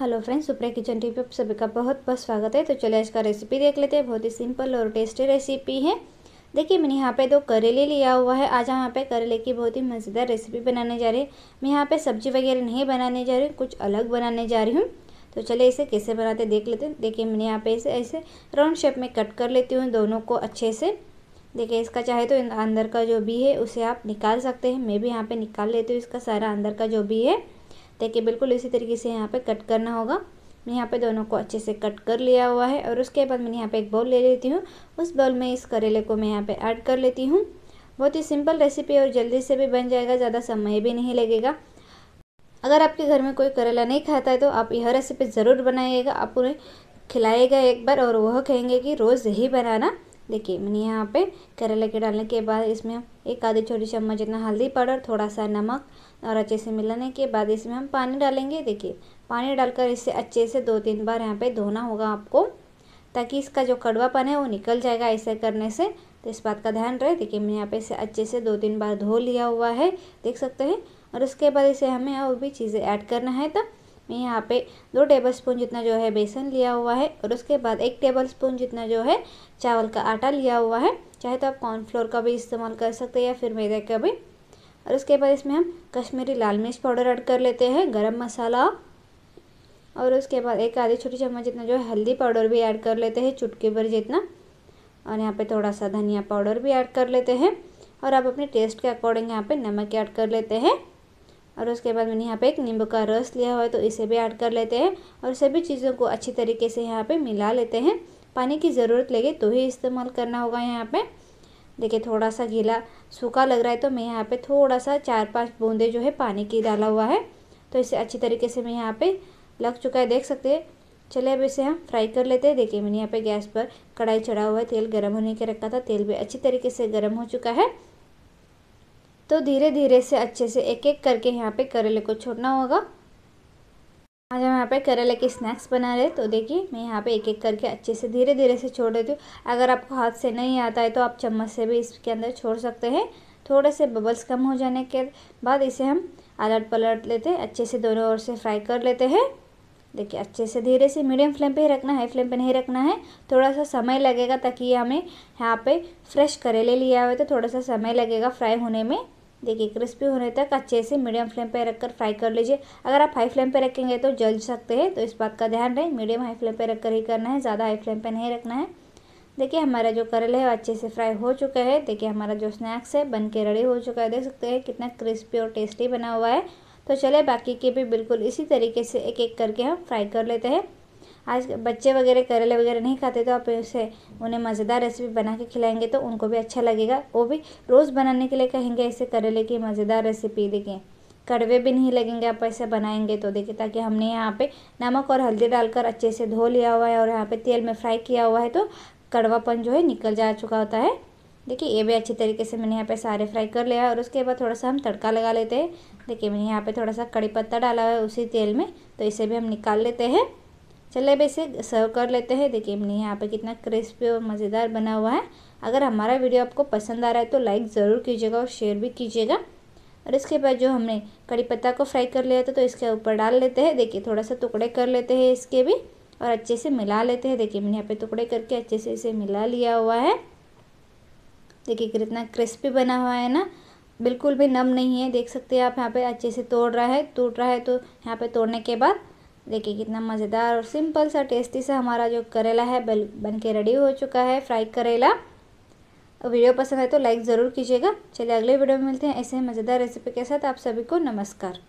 hello friends Supriya kitchen टी पे आप सभी का बहुत बहुत स्वागत है तो चलिए इसका रेसिपी देख लेते हैं बहुत ही सिंपल और टेस्टी रेसिपी है देखिए मैंने यहाँ पे दो करेले लिया हुआ है आज हम यहाँ पे करेले की बहुत ही मज़ेदार रेसिपी बनाने जा रही है मैं यहाँ पे सब्जी वगैरह नहीं बनाने जा रही कुछ अलग बनाने जा रही हूँ तो चलिए इसे कैसे बनाते देख लेते हैं देखिए मैंने यहाँ पे इसे ऐसे राउंड शेप में कट कर लेती हूँ दोनों को अच्छे से देखिए इसका चाहे तो अंदर का जो भी है उसे आप निकाल सकते हैं मैं भी यहाँ पर निकाल लेती हूँ इसका सारा अंदर का जो भी है देखिए बिल्कुल इसी तरीके से यहाँ पे कट करना होगा मैं यहाँ पे दोनों को अच्छे से कट कर लिया हुआ है और उसके बाद मैंने यहाँ पे एक बाउल ले लेती हूँ उस बाउल में इस करेले को मैं यहाँ पे ऐड कर लेती हूँ बहुत ही सिंपल रेसिपी और जल्दी से भी बन जाएगा ज़्यादा समय भी नहीं लगेगा अगर आपके घर में कोई करेला नहीं खाता है तो आप यह रेसिपी ज़रूर बनाइएगा आप उन्हें खिलाएगा एक बार और वह कहेंगे कि रोज़ यही बनाना देखिए मैंने यहाँ पे करेले के डालने के बाद इसमें एक आधी छोटी चम्मच जितना हल्दी पाउडर थोड़ा सा नमक और अच्छे से मिलाने के बाद इसमें हम पानी डालेंगे देखिए पानी डालकर इसे अच्छे से दो तीन बार यहाँ पे धोना होगा आपको ताकि इसका जो कड़वापन है वो निकल जाएगा ऐसे करने से तो इस बात का ध्यान रहे देखिए मैंने यहाँ पे इसे अच्छे से दो तीन बार धो लिया हुआ है देख सकते हैं और उसके बाद इसे हमें और भी चीज़ें ऐड करना है तो मैं यहाँ पे दो टेबल स्पून जितना जो है बेसन लिया हुआ है और उसके बाद एक टेबल स्पून जितना जो है चावल का आटा लिया हुआ है चाहे तो आप कॉर्नफ्लोर का भी इस्तेमाल कर सकते हैं या फिर मैदे का भी और उसके बाद इसमें हम कश्मीरी लाल मिर्च पाउडर ऐड कर लेते हैं गर्म मसाला और उसके बाद एक आधी छोटी चम्मच जितना जो है हल्दी पाउडर भी ऐड कर लेते हैं चुटकी भर जितना और यहाँ पे थोड़ा सा धनिया पाउडर भी ऐड कर लेते हैं और आप अपने टेस्ट के अकॉर्डिंग यहाँ पे नमक ऐड कर लेते हैं और उसके बाद मैंने यहाँ पे एक नींबू का रस लिया हुआ है तो इसे भी ऐड कर लेते हैं और सभी चीज़ों को अच्छी तरीके से यहाँ पे मिला लेते हैं पानी की ज़रूरत लगे तो ही इस्तेमाल करना होगा यहाँ पे देखिए थोड़ा सा गीला सूखा लग रहा है तो मैं यहाँ पे थोड़ा सा चार पांच बूंदे जो है पानी की डाला हुआ है तो इसे अच्छी तरीके से मैं यहाँ पर लग चुका है देख सकते हैं अब इसे हम फ्राई कर लेते हैं देखिए मैंने यहाँ पर गैस पर कढ़ाई चढ़ा हुआ है तेल गर्म होने के रखा था तेल भी अच्छी तरीके से गर्म हो चुका है तो धीरे धीरे से अच्छे से एक एक करके यहाँ पे करेले को छोड़ना होगा आज हम यहाँ पे करेले के स्नैक्स बना रहे तो देखिए मैं यहाँ पे एक एक करके अच्छे से धीरे धीरे से छोड़ देती हूँ अगर आपको हाथ से नहीं आता है तो आप चम्मच से भी इसके अंदर छोड़ सकते हैं थोड़े से बबल्स कम हो जाने के बाद इसे हम अलट पलट लेते हैं अच्छे से दोनों ओर से फ्राई कर लेते हैं देखिए अच्छे से धीरे से मीडियम फ्लेम पे ही रखना हाई फ्लेम पे नहीं रखना है थोड़ा सा समय लगेगा ताकि हमें यहाँ पे फ्रेश करेले लिया हुआ तो थोड़ा सा समय लगेगा फ्राई होने में देखिए क्रिस्पी होने तक अच्छे से मीडियम फ्लेम पे रखकर फ्राई कर लीजिए अगर आप हाई फ्लेम पे रखेंगे तो जल सकते हैं तो इस बात का ध्यान रहे मीडियम हाई फ्लेम पे रखकर ही करना है ज़्यादा हाई फ्लेम पे नहीं रखना है देखिए हमारा जो करल है वो अच्छे से फ्राई हो चुका है देखिए हमारा जो स्नैक्स है बन के रेडी हो चुका है देख सकते हैं कितना क्रिस्पी और टेस्टी बना हुआ है तो चले बाकी के भी बिल्कुल इसी तरीके से एक एक करके हम फ्राई कर लेते हैं आज बच्चे वगैरह करेले वगैरह नहीं खाते तो आप उसे उन्हें मज़ेदार रेसिपी बना के खिलाएंगे तो उनको भी अच्छा लगेगा वो भी रोज़ बनाने के लिए कहेंगे ऐसे करेले की मज़ेदार रेसिपी देखिए कड़वे भी नहीं लगेंगे आप ऐसे बनाएंगे तो देखिए ताकि हमने यहाँ पे नमक और हल्दी डालकर अच्छे से धो लिया हुआ है और यहाँ पे तेल में फ्राई किया हुआ है तो कड़वापन जो है निकल जा चुका होता है देखिए ये भी अच्छी तरीके से मैंने यहाँ पे सारे फ्राई कर लिया है और उसके बाद थोड़ा सा हम तड़का लगा लेते हैं देखिए मैंने यहाँ पे थोड़ा सा कड़ी पत्ता डाला हुआ है उसी तेल में तो इसे भी हम निकाल लेते हैं चलिए अब इसे सर्व कर लेते हैं देखिए हमने यहाँ पे कितना क्रिस्पी और मज़ेदार बना हुआ है अगर हमारा वीडियो आपको पसंद आ रहा है तो लाइक ज़रूर कीजिएगा और शेयर भी कीजिएगा और इसके बाद जो हमने कड़ी पत्ता को फ्राई कर लिया था तो इसके ऊपर डाल लेते हैं देखिए थोड़ा सा टुकड़े कर लेते हैं इसके भी और अच्छे से मिला लेते हैं देखिए मैंने यहाँ पे टुकड़े करके अच्छे से इसे मिला लिया हुआ है देखिए कितना क्रिस्पी बना हुआ है ना बिल्कुल भी नम नहीं है देख सकते हैं आप यहाँ पे अच्छे से तोड़ रहा है टूट रहा है तो यहाँ पे तोड़ने के बाद देखिए कितना मज़ेदार और सिंपल सा टेस्टी सा हमारा जो करेला है बल बन के रेडी हो चुका है फ्राई करेला वीडियो पसंद है तो लाइक ज़रूर कीजिएगा चलिए अगले वीडियो में मिलते हैं ऐसे मज़ेदार रेसिपी के साथ आप सभी को नमस्कार